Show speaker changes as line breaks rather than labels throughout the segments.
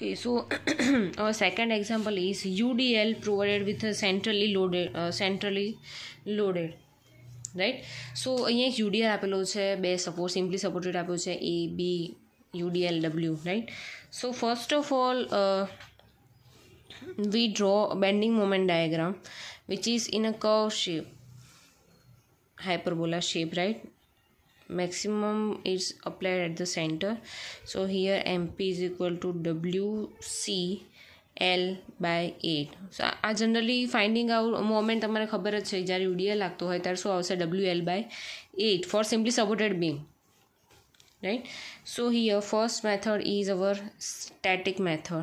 Okay, so our second example is UDL provided with a centrally loaded uh, centrally loaded right so અહીંયા એક યુડીએલ આપેલો છે બે support simply supported આપ્યો છે A B UDL W right so first of all we draw bending moment diagram which is in a curve shape hyperbola shape right maximum is applied at the center so here mp is equal to wc L by eight so આ generally finding out moment તમારે ખબર જ છે જ્યારે યુડીએલ લાગતો હોય ત્યારે શું આવશે W L by eight for simply supported beam right so here first method is our static method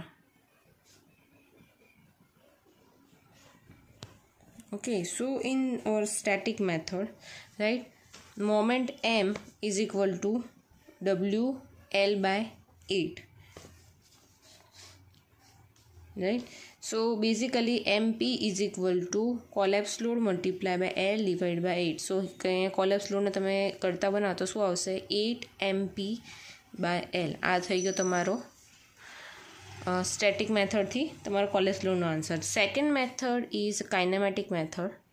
okay so in our static method right moment M is equal to W L by eight right so basically MP is equal to collapse load multiply by L divide by eight so collapse લોડને તમે કરતા બનાવો તો શું આવશે at MP by L આ થઈ ગયો તમારો સ્ટેટિક મેથડથી તમારો કોલેપ્સ લોડનો answer second method is kinematic method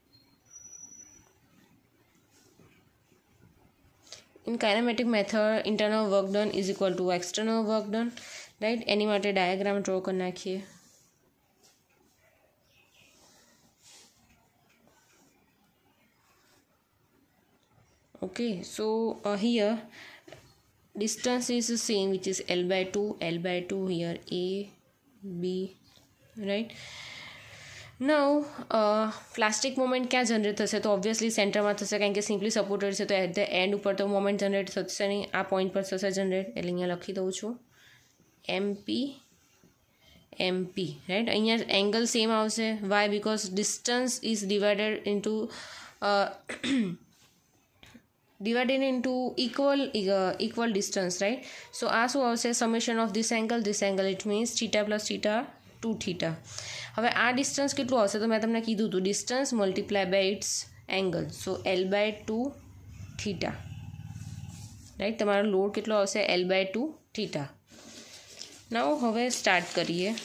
in kinematic method internal work done is equal to external work done right એની માટે ડાયાગ્રામ ડ્રો કરી નાખીએ okay so here distance is same same which is l by 2 l by 2 here a b નવ plastic moment ક્યાં generate થશે તો obviously સેન્ટરમાં થશે કારણ કે સિમ્પલી સપોર્ટેડ છે તો એટ ધ એન્ડ ઉપર તો મોમેન્ટ જનરેટ થશે નહીં આ પોઈન્ટ પર થશે જનરેટ એટલે અહીંયા લખી દઉં છું એમપી એમપી રાઈટ અહીંયા એંગલ સેમ આવશે why because distance is divided into divided into equal equal distance right so આ શું આવશે summation of this angle this angle it means theta plus theta two theta હવે આ distance કેટલું આવશે તો મેં તમને કીધું હતું distance multiply by its angle so L by two theta right તમારો લોડ કેટલો આવશે L by two theta now હવે સ્ટાર્ટ કરીએ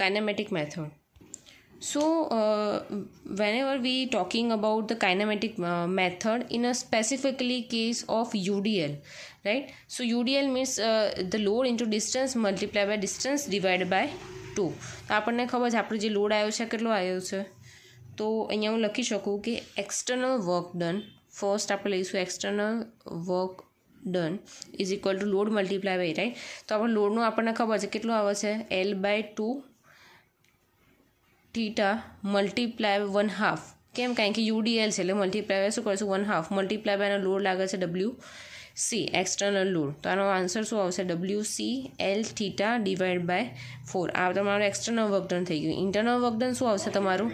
kinematic method so uh, whenever we talking about the kinematic uh, method in a specifically case of udl right so udl means uh, the load into distance multiplied by distance divided by 2 તો આપણને ખબર છે આપણો જે load આવ્યો છે કેટલો આવ્યો છે તો અહીંયા હું લખી શકું કે એક્સટર્નલ વર્ક ડન ફર્સ્ટ આપણે લઈશું external work done is equal to load multiply by right તો આપણે લોડનું આપણને ખબર છે કેટલો આવે છે L by two theta multiply one half કેમ કારણ કે યુડીએલ છે એટલે મલ્ટીપ્લાય શું કરશું વન હાફ મલ્ટીપ્લાય બાયનો લોડ લાગે છે ડબલ્યુ સી એક્સટર્નલ લોડ તો આનો આન્સર શું આવશે W C L theta divide by four આ તમારું એક્સટર્નલ વર્કડન થઈ ગયું ઇન્ટરનલ વર્કડન શું આવશે તમારું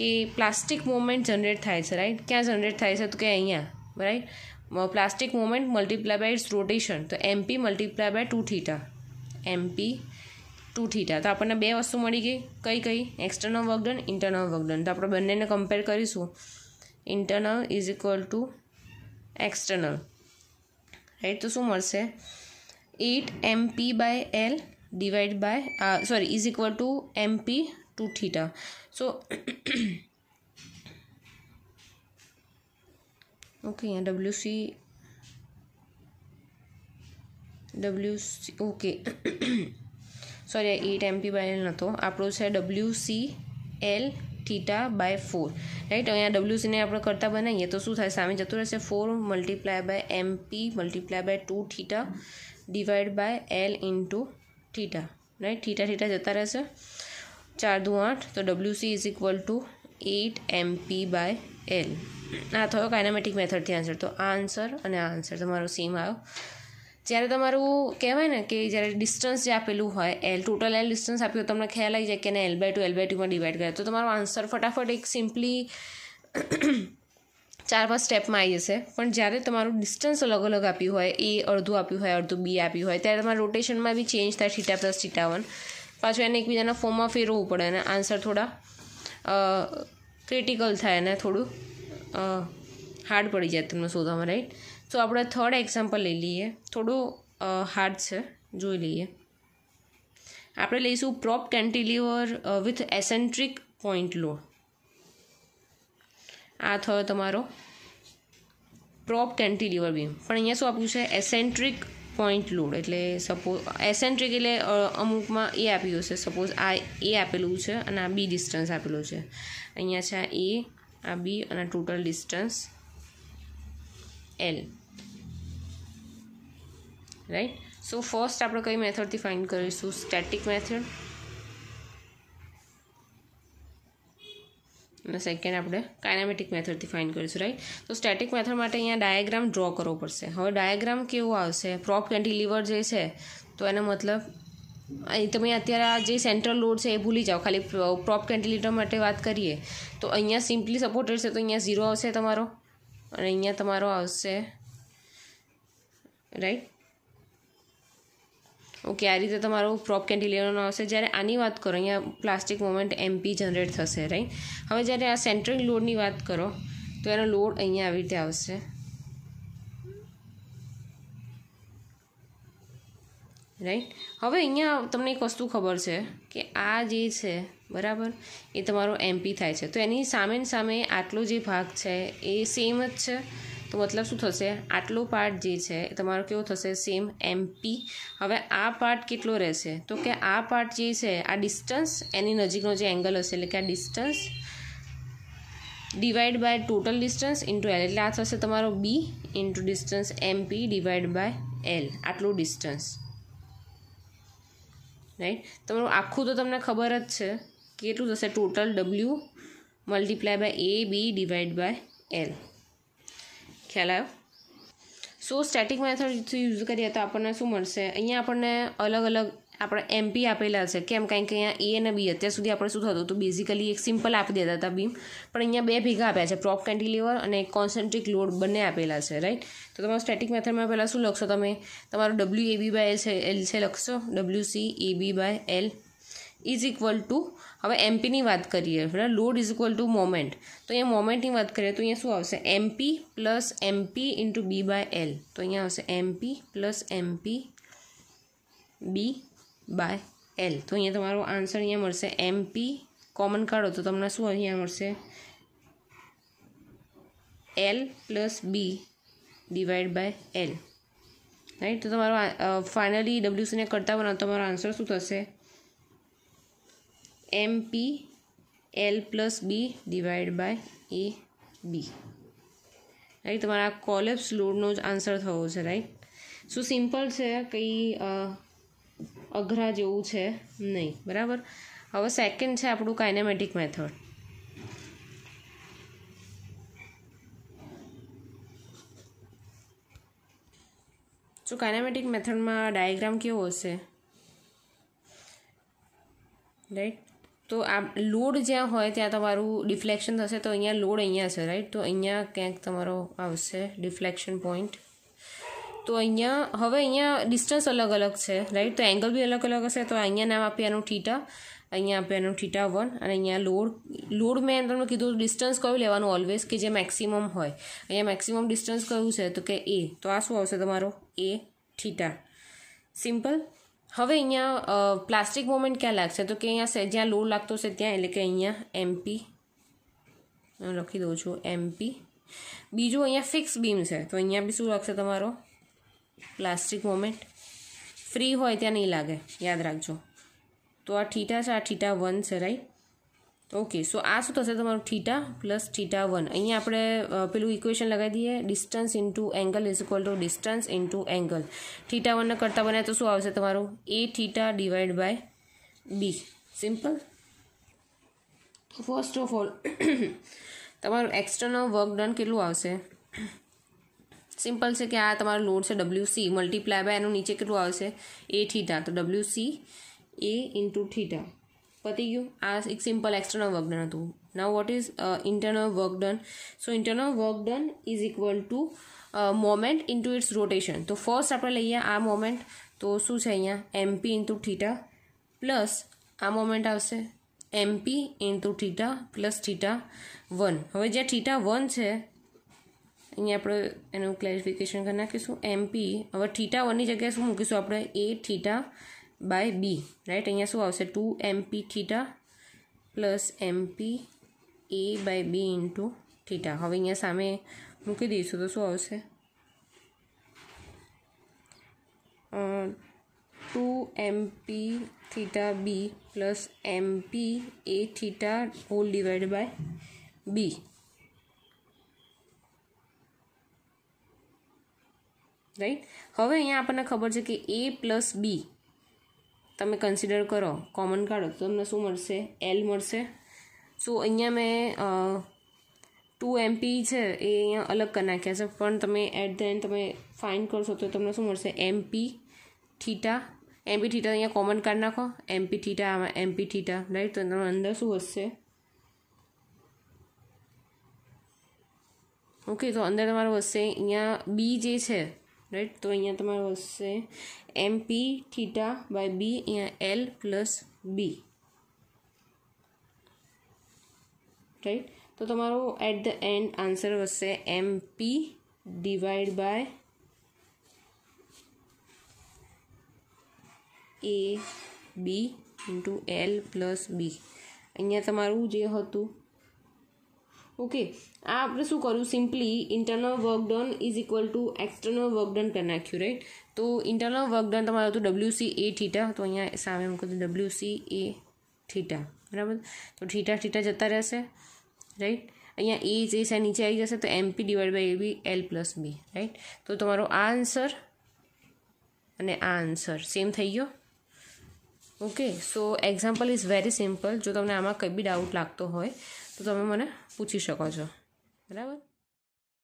કે પ્લાસ્ટિક મોમેન્ટ જનરેટ થાય છે રાઈટ ક્યાં જનરેટ થાય છે તો કે અહીંયા right plastic moment multiply by its rotation તો MP multiply by two theta MP two theta તો આપણને બે વસ્તુ મળી ગઈ કઈ કઈ એક્સટર્નલ વર્કડન ઇન્ટરનલ વર્કડન તો આપણે બંનેને કમ્પેર કરીશું internal is equal to external right તો શું મળશે eight MP by L divide by sorry is equal to MP two theta so okay અહીંયા WC WC okay sorry eight MP by L નહોતો આપણો છે W C L theta by four right અહીંયા W સીને આપણે કરતાં બનાવીએ તો શું થાય સામે જતું રહેશે four multiply by MP multiply by two theta divide by L into theta right theta theta જતા રહેશે ચાર દુ આઠ તો W C is equal to eight MP by L આ થયો કાઇનામેટિક મેથડથી આન્સર તો આ આન્સર અને આ આન્સર તમારો સેમ આવ્યો જ્યારે તમારું કહેવાય ને કે જ્યારે ડિસ્ટન્સ જે આપેલું હોય એલ ટોટલ એલ ડિસ્ટન્સ આપ્યું તમને ખ્યાલ આવી જાય કે એને L by two L by ટુમાં ડિવાઈડ કરે તો તમારો આન્સર ફટાફટ એક સિમ્પલી ચાર પાંચ સ્ટેપમાં આવી જશે પણ જ્યારે તમારું ડિસ્ટન્સ અલગ અલગ આપ્યું હોય એ અડધું આપ્યું હોય અડધું બી આપ્યું હોય ત્યારે તમારા રોટેશનમાં બી ચેન્જ થાય થીટા પ્લસ થીટા વન પાછું એને એકબીજાના ફોર્મમાં ફેરવવું પડે અને આન્સર થોડા ક્રિટિકલ થાય અને થોડું હાર્ડ પડી જાય તમને શોધવામાં રાઈટ તો આપણે થર્ડ એક્ઝામ્પલ લઈ લઈએ થોડું હાર્ડ છે જોઈ લઈએ આપણે લઈશું prop cantilever with eccentric point load આ થયો તમારો પ્રોપ કેન્ટિલિવર બીમ પણ અહીંયા શું આપ્યું છે એસેન્ટ્રિક પોઈન્ટ લોડ એટલે સપોઝ એસેન્ટ્રિક એટલે અમુકમાં એ આપ્યું હશે સપોઝ આ એ આપેલું છે અને આ બી ડિસ્ટન્સ આપેલું છે અહીંયા છે આ એ આ બી અને total distance L right so first આપણે કઈ મેથડથી ફાઇન્ડ કરીશું સ્ટેટિક મેથડ અને સેકન્ડ આપણે કાયનામેટિક મેથડથી ફાઇન કરીશું રાઈટ તો સ્ટેટિક મેથડ માટે અહીંયા ડાયાગ્રામ ડ્રો કરવો પડશે હવે ડાયાગ્રામ કેવો આવશે પ્રોપ કેન્ટિલીવર જે છે તો એનો મતલબ અહીં તમે અત્યારે આ જે સેન્ટ્રલ લોડ છે એ ભૂલી જાઓ ખાલી પ્રોપ કેન્ટિલીટર માટે વાત કરીએ તો અહીંયા સિમ્પલી સપોર્ટેડ છે તો અહીંયા ઝીરો આવશે તમારો અને અહીંયા તમારો આવશે રાઈટ ઓકે આ રીતે તમારો પ્રોપ કેન્ટિલેવરનો આવશે જ્યારે આની વાત કરો અહીંયા પ્લાસ્ટિક મોમેન્ટ એમપી જનરેટ થશે રાઈટ હવે જ્યારે આ સેન્ટ્રલ લોડની વાત કરો તો એનો લોડ અહીંયા આવી રીતે આવશે રાઈટ હવે અહીંયા તમને એક વસ્તુ ખબર છે કે આ જે છે બરાબર એ તમારો એમપી થાય છે તો એની સામે સામે આટલો જે ભાગ છે એ સેમ જ છે તો મતલબ શું થશે આટલો પાર્ટ જે છે એ તમારો કેવો થશે સેમ એમપી હવે આ પાર્ટ કેટલો રહેશે તો કે આ પાર્ટ જે છે આ ડિસ્ટન્સ એની નજીકનો જે એંગલ હશે એટલે કે આ distance divide by total distance into L એટલે આ થશે તમારો B into distance MP divide by L આટલું ડિસ્ટન્સ રાઈટ તમારું આખું તો તમને ખબર જ છે કેટલું થશે total W multiply by A B divide by L ખ્યાલ આવ્યો સો સ્ટેટિક મેથડ યુઝ કરીએ તો આપણને શું મળશે અહીંયા આપણને અલગ અલગ આપણે એમપી આપેલા છે કેમ કારણ અહીંયા એ અને બી અત્યાર સુધી આપણે શું થતું હતું બેઝિકલી એક સિમ્પલ આપી દેતા હતા બીમ પણ અહીંયા બે ભેગા આપ્યા છે પ્રોપ કેન્ટિલીવર અને કોન્સન્ટ્રિક લોડ બંને આપેલા છે રાઈટ તો તમારું સ્ટેટિક મેથડમાં પહેલાં શું લખશો તમે તમારું W A B by L છે એલ છે લખશો W C A B by L is equal to હવે એમપીની વાત કરીએ બરાબર load is equal to moment તો અહીંયા મોમેન્ટની વાત કરીએ તો અહીંયા શું આવશે MP plus MP into B by L તો અહીંયા આવશે MP plus MP B by L તો અહીંયા તમારો આન્સર અહીંયા મળશે એમપી કોમન કાઢો તો તમને શું અહીંયા મળશે L plus B divide by L right તો તમારો ફાઇનલી ડબલ્યુસીને કરતા બનાવો તમારો આન્સર શું થશે M P L plus B divide by A B right તમારા કોલેપ્સ લોડનો જ આન્સર થવો છે રાઈટ શું સિમ્પલ છે કંઈ અઘરા જેવું છે નહીં બરાબર હવે સેકન્ડ છે આપણું કાઇનેમેટિક મેથડ જો કાઇનેમેટિક મેથડમાં ડાયાગ્રામ કેવો હશે રાઈટ તો આ લોડ જ્યાં હોય ત્યાં તમારું ડિફ્લેક્શન થશે તો અહીંયા લોડ અહીંયા છે રાઈટ તો અહીંયા ક્યાંક તમારો આવશે ડિફ્લેક્શન પોઈન્ટ તો અહીંયા હવે અહીંયા ડિસ્ટન્સ અલગ અલગ છે રાઈટ તો એંગલ બી અલગ અલગ હશે તો અહીંયા નામ આપ્યાનું એનું ઠીટા અહીંયા આપે એનું ઠીટા વન અને અહીંયા લોડ લોડ મેં તમને કીધું ડિસ્ટન્સ કયું લેવાનું ઓલવેઝ કે જે મેક્સિમમ હોય અહીંયા મેક્સિમમ ડિસ્ટન્સ કયું છે તો કે એ તો આ શું આવશે તમારો એ ઠીટા સિમ્પલ હવે અહીંયા પ્લાસ્ટિક મોમેન્ટ ક્યાં લાગશે તો કે અહીંયા જ્યાં લો લાગતો છે ત્યાં એટલે કે અહીંયા એમપી લખી દઉં છું એમપી બીજું અહીંયા ફિક્સ બીમ છે તો અહીંયા બી શું લાગશે તમારો પ્લાસ્ટિક મોમેન્ટ ફ્રી હોય ત્યાં નહીં લાગે યાદ રાખજો તો આ ઠીટા છે આ ઠીટા વન છે રાઈટ ઓકે સો આ શું થશે તમારું થીટા પ્લસ થીટા વન અહીંયા આપણે પેલું ઇક્વેશન લગાવી દઈએ distance into angle is equal to distance into angle theta વનને કરતા બને તો શું આવશે તમારું A theta divide by B simple first of all તમારું એક્સટર્નલ વર્ક ડન કેટલું આવશે સિમ્પલ છે કે આ તમારું લોડ છે ડબલ્યુ સી મલ્ટીપ્લાય બાય એનું નીચે કેટલું આવશે એ થીટા તો W C A into theta પતી ગયો આ એક સિમ્પલ એક્સટર્નલ વર્ક નું હતું now what is internal work done so internal work done is equal to moment into its rotation તો ફર્સ્ટ આપણે લઈયા આ મોમેન્ટ તો શું છે અહીંયા MP * θ પ્લસ આ મોમેન્ટ આવશે MP * θ + θ 1 હવે જે θ 1 છે અહીં આપણે એનું ક્લાસિફિકેશન કરવા કિસું MP હવે θ 1 ની જગ્યાએ શું મૂકીશું આપણે a θ બાય બી રાઈટ અહીંયા શું આવશે two MP theta plus MP A by B into theta હવે અહીંયા સામે મૂકી દઈશું તો શું આવશે two MP theta B plus MP A theta whole divide by B right હવે અહીંયા આપણને ખબર છે કે એ પ્લસ બી તમે કન્સિડર કરો કોમન કાઢો તો તમને શું મળશે એલ મળશે સો અહીંયા મેં ટુ એમપી છે એ અહીંયા અલગ કરી નાખ્યા છે પણ તમે એટ ધ એન્ડ તમે ફાઇન કરશો તો તમને શું મળશે એમપી થીટા એમપી થીટા અહીંયા કોમન કાઢી નાખો એમપી થીટા આમાં એમપી થીટા રાઈટ તો તમારા અંદર શું હશે ઓકે તો અંદર તમારું હશે અહીંયા બી જે છે રાઈટ તો અહીંયા તમારો હશે એમ પી થીટા બાય બી અહીંયા એલ પ્લસ બી રાઈટ તો તમારો એટ ધ એન્ડ આન્સર હશે M P divide by A B into L plus B અહીંયા તમારું જે હતું ઓકે આ આપણે શું કર્યું simply internal work done is equal to external work done કરી નાખ્યું રાઈટ તો ઇન્ટરનલ વર્ક ડન તમારું હતું ડબલ્યુ સી એ થીટા તો અહીંયા સામે મૂકી દીધું ડબલ્યુ સી એ થીટા બરાબર તો થીટા થીટા જતા રહેશે રાઈટ અહીંયા એ જે છે નીચે આવી જશે તો MP divide by A B L plus B right તો તમારો આ આન્સર અને આ આન્સર સેમ થઈ ગયો okay so example is very simple જો તમને આમાં કંઈ બી ડાઉટ લાગતો હોય તો તમે મને પૂછી શકો છો બરાબર